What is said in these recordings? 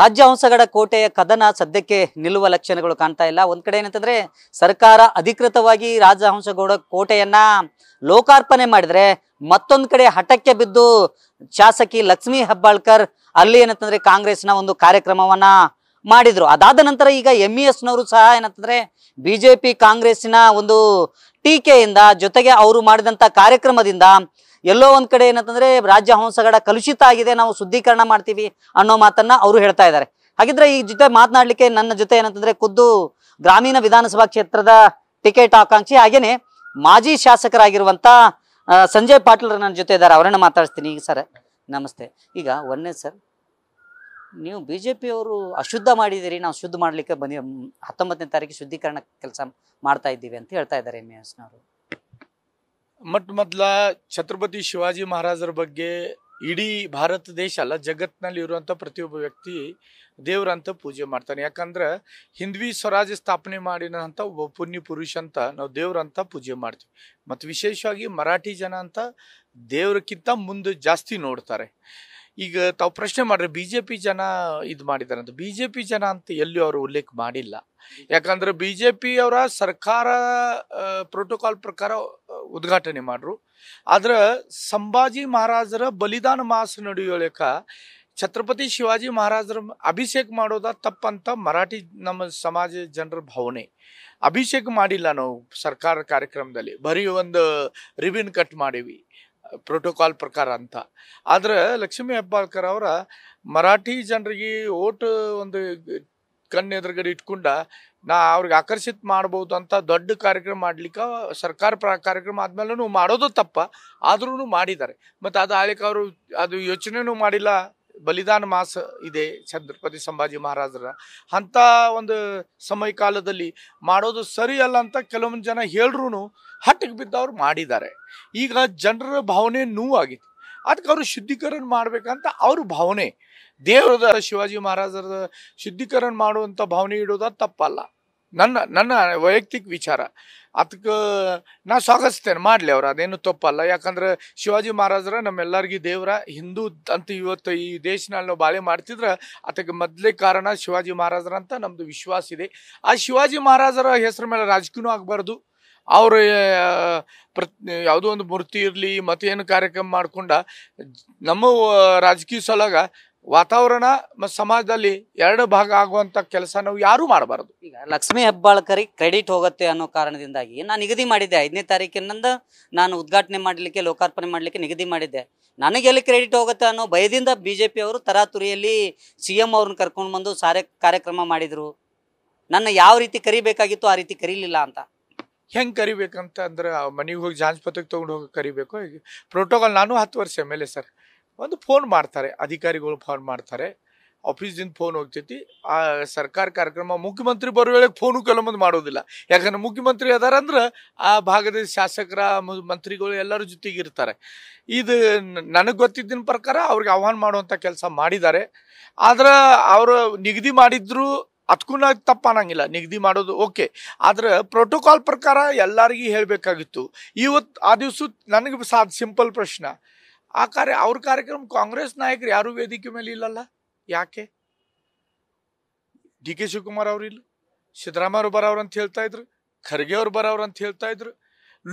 ರಾಜ್ಯಹಂಸಗಡ ಕೋಟೆಯ ಕದನ ಸದ್ಯಕ್ಕೆ ನಿಲ್ಲುವ ಲಕ್ಷಣಗಳು ಕಾಣ್ತಾ ಇಲ್ಲ ಒಂದ್ ಕಡೆ ಏನಂತಂದ್ರೆ ಸರ್ಕಾರ ಅಧಿಕೃತವಾಗಿ ರಾಜಹಂಸಗೌಡ ಕೋಟೆಯನ್ನ ಲೋಕಾರ್ಪಣೆ ಮಾಡಿದ್ರೆ ಮತ್ತೊಂದ್ ಕಡೆ ಹಠಕ್ಕೆ ಬಿದ್ದು ಶಾಸಕಿ ಲಕ್ಷ್ಮೀ ಹೆಬ್ಬಾಳ್ಕರ್ ಅಲ್ಲಿ ಏನಂತಂದ್ರೆ ಕಾಂಗ್ರೆಸ್ನ ಒಂದು ಕಾರ್ಯಕ್ರಮವನ್ನ ಮಾಡಿದ್ರು ಅದಾದ ನಂತರ ಈಗ ಎಂ ಇ e ಎಸ್ನವರು ಸಹ ಏನಂತಂದ್ರೆ ಬಿಜೆಪಿ ಕಾಂಗ್ರೆಸ್ಸಿನ ಒಂದು ಟೀಕೆಯಿಂದ ಜೊತೆಗೆ ಅವರು ಮಾಡಿದಂತ ಕಾರ್ಯಕ್ರಮದಿಂದ ಎಲ್ಲೋ ಒಂದ್ ಕಡೆ ಏನಂತಂದ್ರೆ ರಾಜ್ಯ ಹಂಸಗಡ ಕಲುಷಿತ ಆಗಿದೆ ನಾವು ಶುದ್ಧೀಕರಣ ಮಾಡ್ತೀವಿ ಅನ್ನೋ ಮಾತನ್ನ ಅವರು ಹೇಳ್ತಾ ಇದ್ದಾರೆ ಹಾಗಿದ್ರೆ ಈ ಜೊತೆ ಮಾತನಾಡ್ಲಿಕ್ಕೆ ನನ್ನ ಜೊತೆ ಏನಂತಂದ್ರೆ ಖುದ್ದು ಗ್ರಾಮೀಣ ವಿಧಾನಸಭಾ ಕ್ಷೇತ್ರದ ಟಿಕೆಟ್ ಆಕಾಂಕ್ಷಿ ಹಾಗೇನೆ ಮಾಜಿ ಶಾಸಕರಾಗಿರುವಂತ ಸಂಜಯ್ ಪಾಟೀಲ್ ನನ್ನ ಜೊತೆ ಇದ್ದಾರೆ ಅವರನ್ನ ಮಾತಾಡಿಸ್ತೀನಿ ಈಗ ಸರ್ ನಮಸ್ತೆ ಈಗ ಒನ್ನೇ ಸರ್ ನೀವು ಬಿ ಜೆ ಪಿಯವರು ಅಶುದ್ಧ ಮಾಡಿದ್ದೀರಿ ನಾವು ಶುದ್ಧ ಮಾಡ್ಲಿಕ್ಕೆ ಬಂದಿ ಹತ್ತೊಂಬತ್ತನೇ ತಾರೀಕು ಶುದ್ಧೀಕರಣ ಕೆಲಸ ಮಾಡ್ತಾ ಇದ್ದೀವಿ ಅಂತ ಹೇಳ್ತಾ ಇದ್ದಾರೆ ಎಮ್ ಎಸ್ನವರು ಮೊಟ್ಟ ಮೊದಲ ಛತ್ರಪತಿ ಶಿವಾಜಿ ಮಹಾರಾಜರ ಬಗ್ಗೆ ಇಡೀ ಭಾರತ ದೇಶ ಅಲ್ಲ ಜಗತ್ತಿನಲ್ಲಿ ಇರುವಂಥ ಪ್ರತಿಯೊಬ್ಬ ವ್ಯಕ್ತಿ ದೇವರಂತ ಪೂಜೆ ಮಾಡ್ತಾನೆ ಯಾಕಂದ್ರೆ ಹಿಂದ್ವಿ ಸ್ವರಾಜ್ಯ ಸ್ಥಾಪನೆ ಮಾಡಿದಂಥ ಒಬ್ಬ ಪುಣ್ಯ ಪುರುಷ ಅಂತ ನಾವು ದೇವ್ರಂತ ಪೂಜೆ ಮಾಡ್ತೀವಿ ಮತ್ತು ವಿಶೇಷವಾಗಿ ಮರಾಠಿ ಜನ ಅಂತ ದೇವ್ರಕ್ಕಿಂತ ಮುಂದೆ ಜಾಸ್ತಿ ನೋಡ್ತಾರೆ ಈಗ ತಾವು ಪ್ರಶ್ನೆ ಮಾಡ್ರೆ ಬಿ ಜೆ ಪಿ ಜನ ಇದು ಮಾಡಿದ್ದಾರೆ ಅಂತ ಬಿ ಜೆ ಪಿ ಜನ ಅಂತ ಎಲ್ಲಿಯೂ ಅವರು ಉಲ್ಲೇಖ ಮಾಡಿಲ್ಲ ಯಾಕಂದ್ರೆ ಬಿ ಜೆ ಅವರ ಸರ್ಕಾರ ಪ್ರೋಟೋಕಾಲ್ ಪ್ರಕಾರ ಉದ್ಘಾಟನೆ ಮಾಡ್ರು ಆದ್ರೆ ಸಂಭಾಜಿ ಮಹಾರಾಜರ ಬಲಿದಾನ ಮಾಸ ನಡೆಯೋಳಕ ಛತ್ರಪತಿ ಶಿವಾಜಿ ಮಹಾರಾಜರ ಅಭಿಷೇಕ ಮಾಡೋದ ತಪ್ಪಂತ ಮರಾಠಿ ನಮ್ಮ ಸಮಾಜ ಜನರ ಭಾವನೆ ಅಭಿಷೇಕ ಮಾಡಿಲ್ಲ ನಾವು ಸರ್ಕಾರ ಕಾರ್ಯಕ್ರಮದಲ್ಲಿ ಬರೀ ಒಂದು ರಿಬಿನ್ ಕಟ್ ಮಾಡಿವಿ ಪ್ರೋಟೋಕಾಲ್ ಪ್ರಕಾರ ಅಂತ ಆದ್ರೆ ಲಕ್ಷ್ಮೀ ಹೆಬ್ಬಾಳ್ಕರ್ ಅವರ ಮರಾಠಿ ಜನರಿಗೆ ಓಟ್ ಒಂದು ಕಣ್ಣೆದುರುಗಡೆ ಇಟ್ಕೊಂಡ ನಾ ಅವ್ರಿಗೆ ಆಕರ್ಷಿತ ಮಾಡ್ಬೋದು ಅಂತ ದೊಡ್ಡ ಕಾರ್ಯಕ್ರಮ ಮಾಡ್ಲಿಕ್ಕೆ ಸರ್ಕಾರ ಪ್ರ ಕಾರ್ಯಕ್ರಮ ಆದ್ಮೇಲೆ ಮಾಡೋದು ತಪ್ಪ ಆದ್ರೂ ಮಾಡಿದ್ದಾರೆ ಮತ್ತು ಅದು ಆಳಿಕ ಅವರು ಅದು ಯೋಚನೆನೂ ಮಾಡಿಲ್ಲ ಬಲಿದಾನ ಮಾಸ ಇದೆ ಛತ್ರಪತಿ ಸಂಭಾಜಿ ಮಹಾರಾಜರ ಅಂಥ ಒಂದು ಸಮಯ ಕಾಲದಲ್ಲಿ ಮಾಡೋದು ಸರಿ ಅಲ್ಲ ಅಂತ ಕೆಲವೊಂದು ಜನ ಹೇಳ್ರೂ ಹಟ್ಟಿಗೆ ಬಿದ್ದವ್ರು ಮಾಡಿದ್ದಾರೆ ಈಗ ಜನರ ಭಾವನೆ ನೋವಾಗಿತ್ತು ಅದಕ್ಕೆ ಅವರು ಶುದ್ಧೀಕರಣ ಮಾಡಬೇಕಂತ ಅವ್ರ ಭಾವನೆ ದೇವರದ ಶಿವಾಜಿ ಮಹಾರಾಜರ ಶುದ್ಧೀಕರಣ ಮಾಡುವಂಥ ಭಾವನೆ ಇಡೋದು ತಪ್ಪಲ್ಲ ನನ್ನ ನನ್ನ ವೈಯಕ್ತಿಕ ವಿಚಾರ ಅದಕ್ಕೆ ನಾ ಸ್ವಾಗತಿಸ್ತೇನೆ ಮಾಡಲಿ ಅವ್ರು ಅದೇನು ತಪ್ಪಲ್ಲ ಯಾಕಂದ್ರೆ ಶಿವಾಜಿ ಮಹಾರಾಜರ ನಮ್ಮೆಲ್ಲರಿಗೂ ದೇವರ ಹಿಂದೂ ಅಂತ ಇವತ್ತು ಈ ದೇಶನಲ್ಲಿ ನಾವು ಬಾಳೆ ಮಾಡ್ತಿದ್ರೆ ಅದಕ್ಕೆ ಮೊದಲೇ ಕಾರಣ ಶಿವಾಜಿ ಮಹಾರಾಜರ ಅಂತ ನಮ್ಮದು ವಿಶ್ವಾಸ ಇದೆ ಆ ಶಿವಾಜಿ ಮಹಾರಾಜರ ಹೆಸರು ಮೇಲೆ ರಾಜಕೀಯನೂ ಆಗಬಾರ್ದು ಅವ್ರ ಪ್ರತಿ ಯಾವುದೋ ಒಂದು ಮೂರ್ತಿ ಇರಲಿ ಮತ್ತೇನು ಕಾರ್ಯಕ್ರಮ ಮಾಡ್ಕೊಂಡ ನಮ್ಮ ರಾಜಕೀಯ ಸಲಗ ವಾತಾವರಣ ಮತ್ತು ಸಮಾಜದಲ್ಲಿ ಎರಡು ಭಾಗ ಆಗುವಂಥ ಕೆಲಸ ನಾವು ಯಾರೂ ಮಾಡಬಾರದು ಈಗ ಲಕ್ಷ್ಮಿ ಹೆಬ್ಬಾಳ್ಕರಿ ಕ್ರೆಡಿಟ್ ಹೋಗುತ್ತೆ ಅನ್ನೋ ಕಾರಣದಿಂದಾಗಿ ನಾನು ನಿಗದಿ ಮಾಡಿದ್ದೆ ಐದನೇ ತಾರೀಕಿನಿಂದ ನಾನು ಉದ್ಘಾಟನೆ ಮಾಡಲಿಕ್ಕೆ ಲೋಕಾರ್ಪಣೆ ಮಾಡಲಿಕ್ಕೆ ನಿಗದಿ ಮಾಡಿದ್ದೆ ನನಗೆ ಎಲ್ಲಿ ಕ್ರೆಡಿಟ್ ಹೋಗುತ್ತೆ ಅನ್ನೋ ಭಯದಿಂದ ಬಿ ಜೆ ಪಿಯವರು ತರಾತುರಿಯಲ್ಲಿ ಸಿ ಎಂ ಅವ್ರನ್ನ ಕರ್ಕೊಂಡು ಬಂದು ಸಾರೆ ಕಾರ್ಯಕ್ರಮ ಮಾಡಿದರು ನನ್ನ ಯಾವ ರೀತಿ ಕರಿಬೇಕಾಗಿತ್ತು ಆ ರೀತಿ ಕರೀಲಿಲ್ಲ ಅಂತ ಹೆಂಗೆ ಕರಿಬೇಕಂತ ಅಂದ್ರೆ ಮನೆಗೆ ಹೋಗಿ ಜಾಂಚ್ ಪತ್ರಕ್ಕೆ ತೊಗೊಂಡು ಹೋಗಿ ಕರಿಬೇಕು ಪ್ರೋಟೋಕಾಲ್ ನಾನು ಹತ್ತು ವರ್ಷ ಎಮ್ ಎಲ್ ಎ ಸರ್ ಒಂದು ಫೋನ್ ಮಾಡ್ತಾರೆ ಅಧಿಕಾರಿಗಳು ಫೋನ್ ಮಾಡ್ತಾರೆ ಆಫೀಸ್ದಿಂದ ಫೋನ್ ಹೋಗ್ತೈತಿ ಆ ಸರ್ಕಾರ ಕಾರ್ಯಕ್ರಮ ಮುಖ್ಯಮಂತ್ರಿ ಬರೋ ವೇಳೆಗೆ ಫೋನು ಕೆಲವೊಂದು ಮಾಡೋದಿಲ್ಲ ಯಾಕಂದ್ರೆ ಮುಖ್ಯಮಂತ್ರಿ ಅದಾರಂದ್ರೆ ಆ ಭಾಗದ ಶಾಸಕರ ಮಂತ್ರಿಗಳು ಎಲ್ಲರ ಜೊತೆಗೆ ಇರ್ತಾರೆ ಇದು ನನಗೆ ಗೊತ್ತಿದ್ದಿನ ಪ್ರಕಾರ ಅವ್ರಿಗೆ ಆಹ್ವಾನ ಮಾಡುವಂಥ ಕೆಲಸ ಮಾಡಿದ್ದಾರೆ ಆದ್ರೆ ಅವರು ನಿಗದಿ ಮಾಡಿದ್ರು ಅದಕ್ಕೂ ನಾವು ತಪ್ಪಾನಂಗಿಲ್ಲ ನಿಗದಿ ಮಾಡೋದು ಓಕೆ ಆದರೆ ಪ್ರೋಟೋಕಾಲ್ ಪ್ರಕಾರ ಎಲ್ಲರಿಗೂ ಹೇಳಬೇಕಾಗಿತ್ತು ಇವತ್ತು ಆ ದಿವಸ ನನಗೆ ಸಾ ಸಿಂಪಲ್ ಪ್ರಶ್ನೆ ಆ ಕಾರ್ಯ ಅವ್ರ ಕಾರ್ಯಕ್ರಮ ಕಾಂಗ್ರೆಸ್ ನಾಯಕರು ಯಾರು ವೇದಿಕೆ ಮೇಲೆ ಇಲ್ಲಲ್ಲ ಯಾಕೆ ಡಿ ಕೆ ಶಿವಕುಮಾರ್ ಅವರಿಲ್ಲ ಸಿದ್ದರಾಮಯ್ಯ ಬರೋರು ಅಂತ ಹೇಳ್ತಾ ಇದ್ರು ಖರ್ಗೆ ಅವ್ರು ಬರೋರು ಅಂತ ಹೇಳ್ತಾ ಇದ್ರು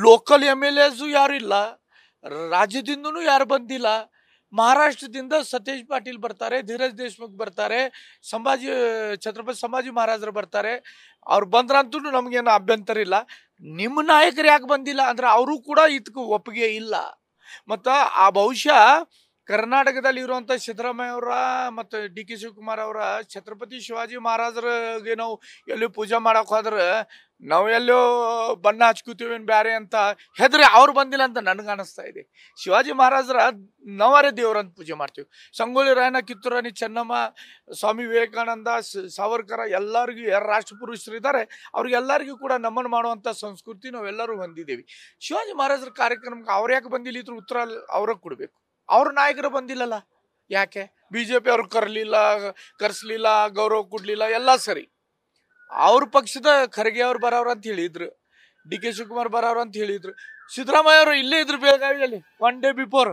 ಲೋಕಲ್ ಎಮ್ ಎಲ್ ಎಸ್ ಯಾರು ಇಲ್ಲ ರಾಜ್ಯದಿಂದನೂ ಯಾರು ಬಂದಿಲ್ಲ ಮಹಾರಾಷ್ಟ್ರದಿಂದ ಸತೀಶ್ ಪಾಟೀಲ್ ಬರ್ತಾರೆ ಧೀರಜ್ ದೇಶ್ಮುಖ್ ಬರ್ತಾರೆ ಸಂಭಾಜಿ ಛತ್ರಪತಿ ಸಂಭಾಜಿ ಮಹಾರಾಜರು ಬರ್ತಾರೆ ಅವ್ರು ಬಂದ್ರಂತೂ ನಮಗೇನು ಅಭ್ಯಂತರ ಇಲ್ಲ ನಿಮ್ಮ ನಾಯಕರು ಯಾಕೆ ಬಂದಿಲ್ಲ ಅಂದ್ರೆ ಅವರು ಕೂಡ ಇದಕ್ಕೂ ಒಪ್ಪಿಗೆ ಇಲ್ಲ ಮತ್ತು ಆ ಬಹುಶಃ ಕರ್ನಾಟಕದಲ್ಲಿ ಇರುವಂಥ ಸಿದ್ದರಾಮಯ್ಯ ಅವರ ಮತ್ತು ಡಿ ಕೆ ಶಿವಕುಮಾರ್ ಅವರ ಛತ್ರಪತಿ ಶಿವಾಜಿ ಮಹಾರಾಜರಿಗೆ ನಾವು ಎಲ್ಲಿ ಪೂಜೆ ಮಾಡೋಕೆ ಹೋದ್ರೆ ನಾವೆಲ್ಲೋ ಬಣ್ಣ ಹಚ್ಕೋತೀವೇನು ಬ್ಯಾರೆ ಅಂತ ಹೆದರಿ ಅವ್ರು ಬಂದಿಲ್ಲ ಅಂತ ನನಗೆ ಅನಿಸ್ತಾ ಇದೆ ಶಿವಾಜಿ ಮಹಾರಾಜರ ನವರೇ ದೇವರಂತ ಪೂಜೆ ಮಾಡ್ತೀವಿ ಸಂಗೊಳ್ಳಿ ರಾಯಣ್ಣ ಕಿತ್ತೂರಾಣಿ ಚೆನ್ನಮ್ಮ ಸ್ವಾಮಿ ವಿವೇಕಾನಂದ ಸಾವರ್ಕರ ಎಲ್ಲರಿಗೂ ಯಾರು ರಾಷ್ಟ್ರಪುರುಷರು ಇದ್ದಾರೆ ಅವ್ರಿಗೆಲ್ಲರಿಗೂ ಕೂಡ ನಮ್ಮನ್ನು ಮಾಡುವಂಥ ಸಂಸ್ಕೃತಿ ನಾವೆಲ್ಲರೂ ಹೊಂದಿದ್ದೀವಿ ಶಿವಾಜಿ ಮಹಾರಾಜರ ಕಾರ್ಯಕ್ರಮಕ್ಕೆ ಅವ್ರು ಯಾಕೆ ಬಂದಿಲ್ಲ ಇದ್ರ ಉತ್ತರ ಅವ್ರಿಗೆ ಕೊಡಬೇಕು ಅವ್ರ ನಾಯಕರು ಬಂದಿಲ್ಲಲ್ಲ ಯಾಕೆ ಬಿ ಜೆ ಪಿ ಅವ್ರು ಕರಲಿಲ್ಲ ಕರೆಸ್ಲಿಲ್ಲ ಗೌರವ ಕೊಡಲಿಲ್ಲ ಎಲ್ಲ ಸರಿ ಅವ್ರ ಪಕ್ಷದ ಖರ್ಗೆ ಅವ್ರು ಬರವ್ರ ಅಂತ ಹೇಳಿದ್ರು ಡಿ ಕೆ ಶಿವಕುಮಾರ್ ಬರವ್ರ ಅಂತ ಹೇಳಿದ್ರು ಸಿದ್ದರಾಮಯ್ಯ ಅವರು ಇಲ್ಲೇ ಇದ್ರು ಬೆಳಗಾವಿಯಲ್ಲಿ ಒನ್ ಡೇ ಬಿಫೋರ್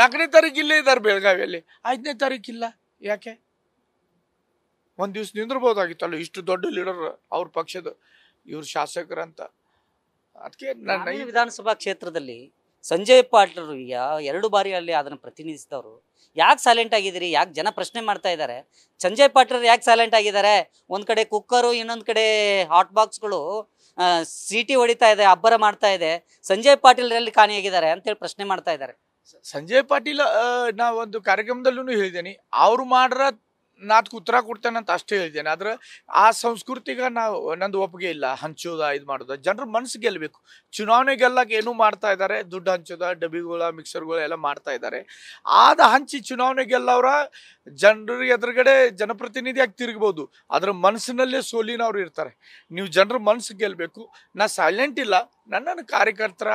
ನಾಲ್ಕನೇ ತಾರೀಕು ಇಲ್ಲೇ ಇದ್ದಾರೆ ಬೆಳಗಾವಿಯಲ್ಲಿ ಐದನೇ ತಾರೀಕು ಇಲ್ಲ ಯಾಕೆ ಒಂದ್ ದಿವ್ಸ ನಿಂದ್ರಬಹುದಾಗಿತ್ತಲ್ಲ ಇಷ್ಟು ದೊಡ್ಡ ಲೀಡರ್ ಅವ್ರ ಪಕ್ಷದ ಇವ್ರ ಶಾಸಕರಂತ ಅದಕ್ಕೆ ವಿಧಾನಸಭಾ ಕ್ಷೇತ್ರದಲ್ಲಿ ಸಂಜಯ್ ಪಾಟ್ರು ಎರಡು ಬಾರಿ ಅಲ್ಲಿ ಅದನ್ನು ಪ್ರತಿನಿಧಿಸಿದವರು ಯಾಕೆ ಸೈಲೆಂಟ್ ಆಗಿದ್ದೀರಿ ಯಾಕೆ ಜನ ಪ್ರಶ್ನೆ ಮಾಡ್ತಾ ಇದ್ದಾರೆ ಸಂಜಯ್ ಪಾಟೀಲ್ ಯಾಕೆ ಸೈಲೆಂಟ್ ಆಗಿದ್ದಾರೆ ಒಂದು ಕಡೆ ಕುಕ್ಕರು ಇನ್ನೊಂದು ಕಡೆ ಹಾಟ್ ಬಾಕ್ಸ್ಗಳು ಸೀಟಿ ಹೊಡಿತಾ ಇದೆ ಅಬ್ಬರ ಮಾಡ್ತಾ ಇದೆ ಸಂಜಯ್ ಪಾಟೀಲ್ ಕಾಣಿಯಾಗಿದ್ದಾರೆ ಅಂತೇಳಿ ಪ್ರಶ್ನೆ ಮಾಡ್ತಾ ಇದ್ದಾರೆ ಸಂಜಯ್ ಪಾಟೀಲ್ ನಾ ಒಂದು ಕಾರ್ಯಕ್ರಮದಲ್ಲೂ ಹೇಳಿದ್ದೇನೆ ಅವ್ರು ಮಾಡ್ರ ನಾಲ್ಕು ಉತ್ತರ ಕೊಡ್ತೇನೆ ಅಂತ ಅಷ್ಟೇ ಹೇಳ್ತೇನೆ ಆದ್ರೆ ಆ ಸಂಸ್ಕೃತಿಗ ನಾವು ನಂದು ಒಪ್ಪಿಗೆ ಇಲ್ಲ ಹಂಚೋದ ಇದು ಮಾಡೋದ ಜನರ ಮನಸ್ಸು ಗೆಲ್ಲಬೇಕು ಚುನಾವಣೆ ಗೆಲ್ಲಕ್ಕೆ ಏನೂ ಮಾಡ್ತಾ ಇದ್ದಾರೆ ದುಡ್ಡು ಹಂಚೋದ ಡಬ್ಬಿಗಳ ಮಿಕ್ಸರ್ಗಳು ಎಲ್ಲ ಮಾಡ್ತಾ ಇದ್ದಾರೆ ಆದ ಹಂಚಿ ಚುನಾವಣೆ ಗೆಲ್ಲವ್ರ ಜನರಿಗೆ ಎದುರುಗಡೆ ಜನಪ್ರತಿನಿಧಿಯಾಗಿ ತಿರುಗ್ಬೋದು ಅದ್ರ ಮನಸ್ಸಿನಲ್ಲೇ ಸೋಲಿನವ್ರು ಇರ್ತಾರೆ ನೀವು ಜನರ ಮನಸ್ಸು ಗೆಲ್ಲಬೇಕು ನಾ ಸೈಲೆಂಟ್ ಇಲ್ಲ ನನ್ನನ್ನು ಕಾರ್ಯಕರ್ತರ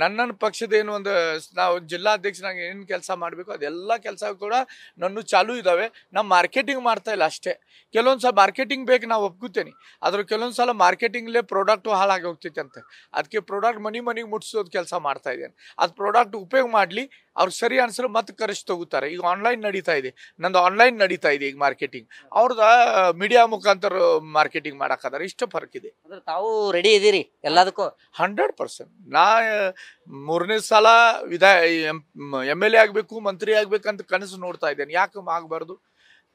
ನನ್ನನ್ನು ಪಕ್ಷದ ಏನು ಒಂದು ನಾವು ಜಿಲ್ಲಾಧ್ಯಕ್ಷನಾಗಿ ಏನು ಕೆಲಸ ಮಾಡಬೇಕು ಅದೆಲ್ಲ ಕೆಲಸ ಕೂಡ ನನ್ನ ಚಾಲೂ ಇದ್ದಾವೆ ನಾನು ಮಾರ್ಕೆಟಿಂಗ್ ಮಾಡ್ತಾ ಇಲ್ಲ ಅಷ್ಟೇ ಕೆಲವೊಂದು ಸಲ ಮಾರ್ಕೆಟಿಂಗ್ ಬೇಕು ನಾವು ಒಪ್ಕೋತೀನಿ ಆದರೂ ಕೆಲವೊಂದು ಸಲ ಮಾರ್ಕೆಟಿಂಗ್ಲೇ ಪ್ರಾಡಕ್ಟು ಹಾಳಾಗಿ ಹೋಗ್ತೈತೆ ಅಂತ ಅದಕ್ಕೆ ಪ್ರಾಡಕ್ಟ್ ಮನೆ ಮನೆಗೆ ಮುಟ್ಸೋದು ಕೆಲಸ ಮಾಡ್ತಾ ಇದ್ದೇನೆ ಅದು ಪ್ರಾಡಕ್ಟ್ ಉಪಯೋಗ ಮಾಡಲಿ ಅವ್ರು ಸರಿ ಅನ್ಸ್ರೆ ಮತ್ತೆ ಕರೆಸ್ ತಗೋತಾರೆ ಈಗ ಆನ್ಲೈನ್ ನಡೀತಾ ಇದೆ ನಂದು ಆನ್ಲೈನ್ ನಡೀತಾ ಇದೆ ಈಗ ಮಾರ್ಕೆಟಿಂಗ್ ಅವ್ರದ್ದು ಮೀಡಿಯಾ ಮುಖಾಂತರ ಮಾರ್ಕೆಟಿಂಗ್ ಮಾಡೋಕ್ಕಾದ್ರೆ ಇಷ್ಟು ಫರ್ಕ್ ಇದೆ ತಾವು ರೆಡಿ ಇದೀರಿ ಎಲ್ಲದಕ್ಕೂ ಹಂಡ್ರೆಡ್ ಪರ್ಸೆಂಟ್ ನಾ ಮೂರನೇ ಸಲ ವಿಧಾ ಎಮ್ ಎಲ್ ಎ ಆಗಬೇಕು ಮಂತ್ರಿ ಆಗ್ಬೇಕಂತ ಕನಸು ನೋಡ್ತಾ ಇದ್ದೇನೆ ಯಾಕೆ ಆಗಬಾರ್ದು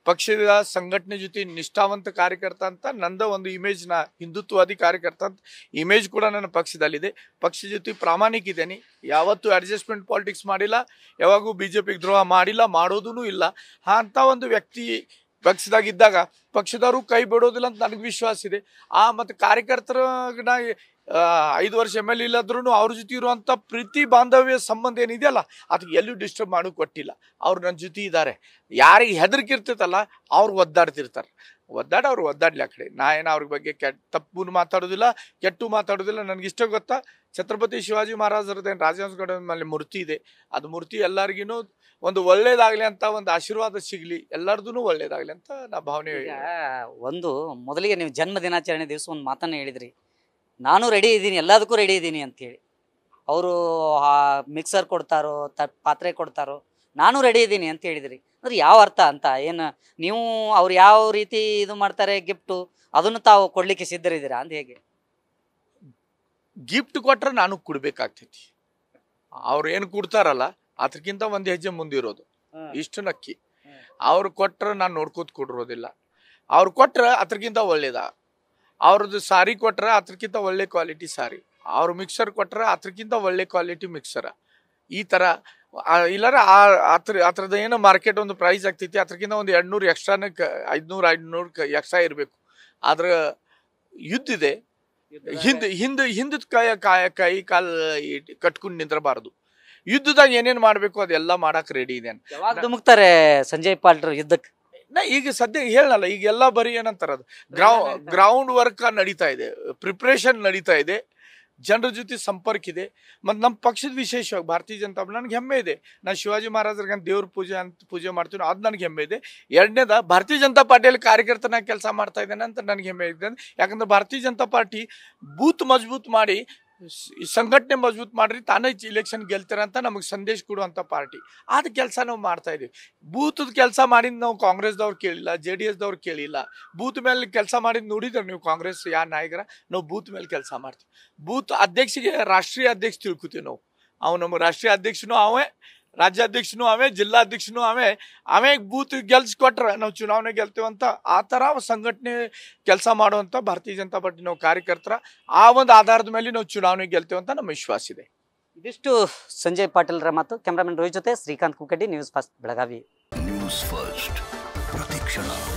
ಪಕ್ಷದ ಸಂಘಟನೆ ಜೊತೆ ನಿಷ್ಠಾವಂತ ಕಾರ್ಯಕರ್ತ ಅಂತ ನಂದ ಒಂದು ಇಮೇಜ್ನ ಹಿಂದುತ್ವವಾದಿ ಕಾರ್ಯಕರ್ತ ಅಂತ ಇಮೇಜ್ ಕೂಡ ನನ್ನ ಪಕ್ಷದಲ್ಲಿದೆ ಪಕ್ಷ ಜೊತೆ ಪ್ರಾಮಾಣಿಕ ಇದ್ದೇನೆ ಯಾವತ್ತೂ ಅಡ್ಜಸ್ಟ್ಮೆಂಟ್ ಪಾಲಿಟಿಕ್ಸ್ ಮಾಡಿಲ್ಲ ಯಾವಾಗೂ ಬಿ ಜೆ ಪಿಗೆ ದ್ರೋಹ ಮಾಡಿಲ್ಲ ಮಾಡೋದೂ ಇಲ್ಲ ಅಂತ ಒಂದು ವ್ಯಕ್ತಿ ಪಕ್ಷದಾಗಿದ್ದಾಗ ಪಕ್ಷದವರು ಕೈ ಬಿಡೋದಿಲ್ಲ ಅಂತ ನನಗೆ ವಿಶ್ವಾಸ ಇದೆ ಆ ಮತ್ತು ಕಾರ್ಯಕರ್ತರ ಐದು ವರ್ಷ ಎಮ್ ಎಲ್ ಇಲ್ಲಾದ್ರೂ ಅವ್ರ ಜೊತೆ ಇರುವಂಥ ಪ್ರೀತಿ ಬಾಂಧವ್ಯ ಸಂಬಂಧ ಏನಿದೆಯಲ್ಲ ಅದಕ್ಕೆ ಎಲ್ಲೂ ಡಿಸ್ಟರ್ಬ್ ಮಾಡೋಕೆ ಕೊಟ್ಟಿಲ್ಲ ಅವ್ರು ನನ್ನ ಜೊತೆ ಇದ್ದಾರೆ ಯಾರಿಗೆ ಹೆದರಿಕೆ ಇರ್ತೈತಲ್ಲ ಅವ್ರು ಒದ್ದಾಡ್ತಿರ್ತಾರೆ ಒದ್ದಾಡ ಅವ್ರು ಒದ್ದಾಡಲಿ ಆ ಕಡೆ ನಾ ಏನು ಅವ್ರ ಬಗ್ಗೆ ಕೆಟ್ಟ ತಪ್ಪು ಮಾತಾಡೋದಿಲ್ಲ ಕೆಟ್ಟು ಮಾತಾಡೋದಿಲ್ಲ ನನಗಿಷ್ಟ ಗೊತ್ತಾ ಛತ್ರಪತಿ ಶಿವಾಜಿ ಮಹಾರಾಜರದೇನು ಗೌಡ ಮೇಲೆ ಮೂರ್ತಿ ಇದೆ ಅದು ಮೂರ್ತಿ ಎಲ್ಲರಿಗೂ ಒಂದು ಒಳ್ಳೇದಾಗಲಿ ಅಂತ ಒಂದು ಆಶೀರ್ವಾದ ಸಿಗಲಿ ಎಲ್ಲರದೂ ಒಳ್ಳೇದಾಗಲಿ ಅಂತ ನಾ ಭಾವನೆ ಒಂದು ಮೊದಲಿಗೆ ನೀವು ಜನ್ಮ ದಿನಾಚರಣೆ ದಿವಸ ಒಂದು ಮಾತನ್ನು ಹೇಳಿದ್ರಿ ನಾನು ರೆಡಿ ಇದ್ದೀನಿ ಎಲ್ಲದಕ್ಕೂ ರೆಡಿ ಇದ್ದೀನಿ ಅಂಥೇಳಿ ಅವರು ಮಿಕ್ಸರ್ ಕೊಡ್ತಾರೋ ತ ಪಾತ್ರೆ ಕೊಡ್ತಾರೋ ನಾನು ರೆಡಿ ಇದ್ದೀನಿ ಅಂತ ಹೇಳಿದ್ರಿ ಅಂದ್ರೆ ಯಾವ ಅರ್ಥ ಅಂತ ಏನು ನೀವು ಅವ್ರು ಯಾವ ರೀತಿ ಇದು ಮಾಡ್ತಾರೆ ಗಿಫ್ಟು ಅದನ್ನು ತಾವು ಕೊಡ್ಲಿಕ್ಕೆ ಸಿದ್ಧರಿದ್ದೀರಾ ಅಂತ ಹೇಗೆ ಗಿಫ್ಟ್ ಕೊಟ್ಟರೆ ನಾನು ಕೊಡ್ಬೇಕಾಗ್ತೈತಿ ಅವ್ರು ಏನು ಕೊಡ್ತಾರಲ್ಲ ಅದಕ್ಕಿಂತ ಒಂದು ಹೆಜ್ಜೆ ಮುಂದಿರೋದು ಇಷ್ಟು ನಕ್ಕಿ ಅವ್ರು ಕೊಟ್ಟರೆ ನಾನು ನೋಡ್ಕೋತ ಕೊಡಿರೋದಿಲ್ಲ ಅವ್ರು ಕೊಟ್ರೆ ಅದಕ್ಕಿಂತ ಒಳ್ಳೇದ ಅವ್ರದ್ದು ಸಾರಿ ಕೊಟ್ರೆ ಅದ್ರಕ್ಕಿಂತ ಒಳ್ಳೆ ಕ್ವಾಲಿಟಿ ಸಾರಿ ಅವ್ರ ಮಿಕ್ಸರ್ ಕೊಟ್ರೆ ಅದ್ರಕ್ಕಿಂತ ಒಳ್ಳೆ ಕ್ವಾಲಿಟಿ ಮಿಕ್ಸರ ಈ ಥರ ಇಲ್ಲಾರ ಆ ಅದ್ರ ಏನು ಮಾರ್ಕೆಟ್ ಒಂದು ಪ್ರೈಸ್ ಆಗ್ತೈತಿ ಅದ್ರಕ್ಕಿಂತ ಒಂದು ಎರಡ್ನೂರು ಎಕ್ಸ್ಟ್ರಾನೆ ಕ ಐದುನೂರು ಐದುನೂರು ಕ ಎಕ್ಸ್ಟ್ರಾ ಇರಬೇಕು ಯುದ್ಧ ಇದೆ ಹಿಂದೆ ಹಿಂದೆ ಹಿಂದದ ಕೈ ಕಾಯ ಕೈ ಕಾಲು ಕಟ್ಕೊಂಡು ನಿಂದ್ರಬಾರ್ದು ಯುದ್ಧದಾಗ ಏನೇನು ಮಾಡಬೇಕು ಅದೆಲ್ಲ ಮಾಡಕ್ಕೆ ರೆಡಿ ಇದೆ ಧುಮುಕ್ತಾರೆ ಸಂಜಯ್ ಪಾಲ್ಟರ್ ಯುದ್ಧಕ್ಕೆ ನಾ ಈಗ ಸದ್ಯ ಹೇಳಲ್ಲ ಈಗ ಎಲ್ಲ ಬರೀ ಏನಂತಾರ ಅದು ಗ್ರೌಂಡ್ ವರ್ಕ್ ನಡೀತಾ ಇದೆ ಪ್ರಿಪ್ರೇಷನ್ ನಡೀತಾ ಇದೆ ಜನರ ಜೊತೆ ಸಂಪರ್ಕ ಇದೆ ಮತ್ತು ನಮ್ಮ ಪಕ್ಷದ ವಿಶೇಷವಾಗಿ ಭಾರತೀಯ ಜನತಾ ನನಗೆ ಹೆಮ್ಮೆ ಇದೆ ನಾನು ಶಿವಾಜಿ ಮಹಾರಾಜರಿಗೆ ದೇವ್ರ ಪೂಜೆ ಅಂತ ಪೂಜೆ ಮಾಡ್ತೀನಿ ಅದು ನನಗೆ ಹೆಮ್ಮೆ ಇದೆ ಎರಡನೇದ ಭಾರತೀಯ ಜನತಾ ಪಾರ್ಟಿಯಲ್ಲಿ ಕಾರ್ಯಕರ್ತನ ಕೆಲಸ ಮಾಡ್ತಾ ಇದ್ದೇನೆ ಅಂತ ನನಗೆ ಹೆಮ್ಮೆ ಇದೆ ಯಾಕಂದ್ರೆ ಭಾರತೀಯ ಜನತಾ ಪಾರ್ಟಿ ಬೂತ್ ಮಜಬೂತ್ ಮಾಡಿ ಸಂಘಟನೆ ಮಜಬೂತ್ ಮಾಡ್ರಿ ತಾನೇ ಇಲೆಕ್ಷನ್ ಗೆಲ್ತಾರೆ ಅಂತ ನಮಗೆ ಸಂದೇಶ ಕೊಡುವಂಥ ಪಾರ್ಟಿ ಆದ ಕೆಲಸ ನಾವು ಮಾಡ್ತಾ ಇದ್ದೀವಿ ಬೂತದ ಕೆಲಸ ಮಾಡಿದ್ದು ನಾವು ಕಾಂಗ್ರೆಸ್ದವ್ರು ಕೇಳಿಲ್ಲ ಜೆ ಡಿ ಎಸ್ದವ್ರು ಕೇಳಿಲ್ಲ ಬೂತ್ ಮೇಲೆ ಕೆಲಸ ಮಾಡಿದ್ದು ನೋಡಿದ್ರೆ ನೀವು ಕಾಂಗ್ರೆಸ್ ಯಾ ನಾಯಕರ ನಾವು ಬೂತ್ ಮೇಲೆ ಕೆಲಸ ಮಾಡ್ತೀವಿ ಬೂತ್ ಅಧ್ಯಕ್ಷಿಗೆ ರಾಷ್ಟ್ರೀಯ ಅಧ್ಯಕ್ಷ ತಿಳ್ಕೊತೀವಿ ನಾವು ಅವ್ ನಮ್ಮ ರಾಷ್ಟ್ರೀಯ ಅಧ್ಯಕ್ಷನೂ ಅವೇ ರಾಜ್ಯಾಧ್ಯಕ್ಷನು ಆಮೇಲೆ ಜಿಲ್ಲಾಧ್ಯಕ್ಷನು ಅವೇ ಆಮೇಲೆ ಬೂತ್ ಗೆಲ್ಸ್ಕೊಟ್ರೆ ನಾವು ಚುನಾವಣೆ ಗೆಲ್ತೀವಂತ ಆ ಥರ ಸಂಘಟನೆ ಕೆಲಸ ಮಾಡುವಂಥ ಭಾರತೀಯ ಜನತಾ ಪಾರ್ಟಿ ನಾವು ಕಾರ್ಯಕರ್ತರ ಆ ಒಂದು ಆಧಾರದ ಮೇಲೆ ನಾವು ಚುನಾವಣೆ ಗೆಲ್ತೀವಂತ ನಮ್ಮ ವಿಶ್ವಾಸ ಇದೆ ಇದಿಷ್ಟು ಸಂಜಯ್ ಪಾಟೀಲ್ರ ಮಾತು ಕ್ಯಾಮ್ರಾಮನ್ ರೋಹಿತ್ ಜೊತೆ Srikanth Kukaddi news first Belagavi news first ಪ್ರತಿಕ್ಷಣ